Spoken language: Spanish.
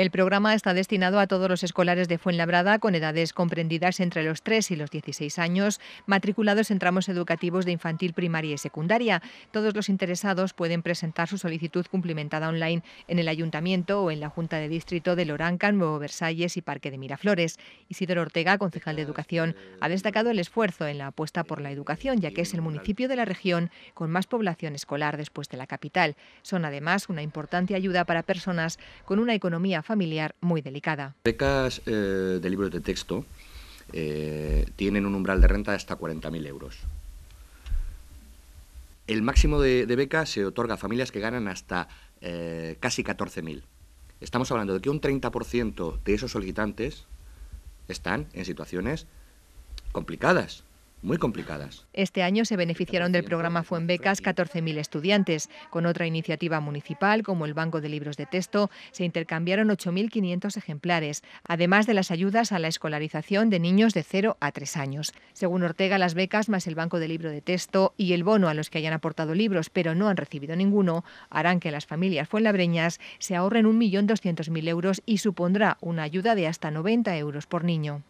El programa está destinado a todos los escolares de Fuenlabrada con edades comprendidas entre los 3 y los 16 años, matriculados en tramos educativos de infantil, primaria y secundaria. Todos los interesados pueden presentar su solicitud cumplimentada online en el ayuntamiento o en la Junta de Distrito de Loranca, Nuevo Versalles y Parque de Miraflores. Isidro Ortega, concejal de Educación, ha destacado el esfuerzo en la apuesta por la educación, ya que es el municipio de la región con más población escolar después de la capital. Son además una importante ayuda para personas con una economía familiar muy delicada. Becas eh, de libros de texto eh, tienen un umbral de renta de hasta 40.000 euros. El máximo de, becas se otorga a familias que ganan hasta eh, casi 14.000. Estamos hablando de que un 30% de esos solicitantes están en situaciones complicadas muy complicadas. Este año se beneficiaron del programa Fuenbecas 14.000 estudiantes. Con otra iniciativa municipal, como el Banco de Libros de Texto, se intercambiaron 8.500 ejemplares, además de las ayudas a la escolarización de niños de 0 a 3 años. Según Ortega, las becas más el Banco de Libros de Texto y el bono a los que hayan aportado libros pero no han recibido ninguno harán que las familias fuenlabreñas se ahorren 1.200.000 euros y supondrá una ayuda de hasta 90 euros por niño.